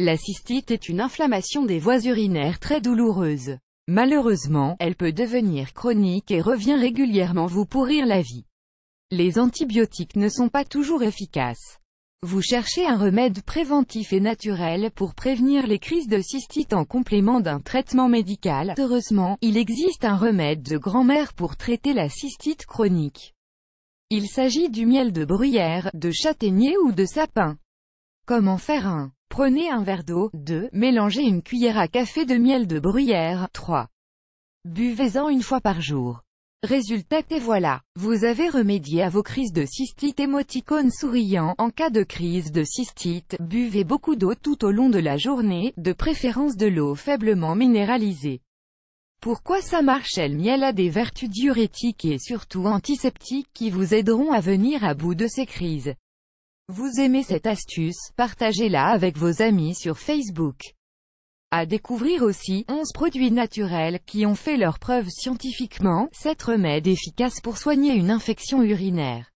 La cystite est une inflammation des voies urinaires très douloureuse. Malheureusement, elle peut devenir chronique et revient régulièrement vous pourrir la vie. Les antibiotiques ne sont pas toujours efficaces. Vous cherchez un remède préventif et naturel pour prévenir les crises de cystite en complément d'un traitement médical. Heureusement, il existe un remède de grand-mère pour traiter la cystite chronique. Il s'agit du miel de bruyère, de châtaignier ou de sapin. Comment faire un Prenez un verre d'eau, 2. Mélangez une cuillère à café de miel de bruyère, 3. Buvez-en une fois par jour. Résultat et voilà, vous avez remédié à vos crises de cystite émoticône souriant. En cas de crise de cystite, buvez beaucoup d'eau tout au long de la journée, de préférence de l'eau faiblement minéralisée. Pourquoi ça marche Le miel a des vertus diurétiques et surtout antiseptiques qui vous aideront à venir à bout de ces crises. Vous aimez cette astuce, partagez-la avec vos amis sur Facebook. À découvrir aussi, 11 produits naturels, qui ont fait leurs preuves scientifiquement, 7 remèdes efficaces pour soigner une infection urinaire.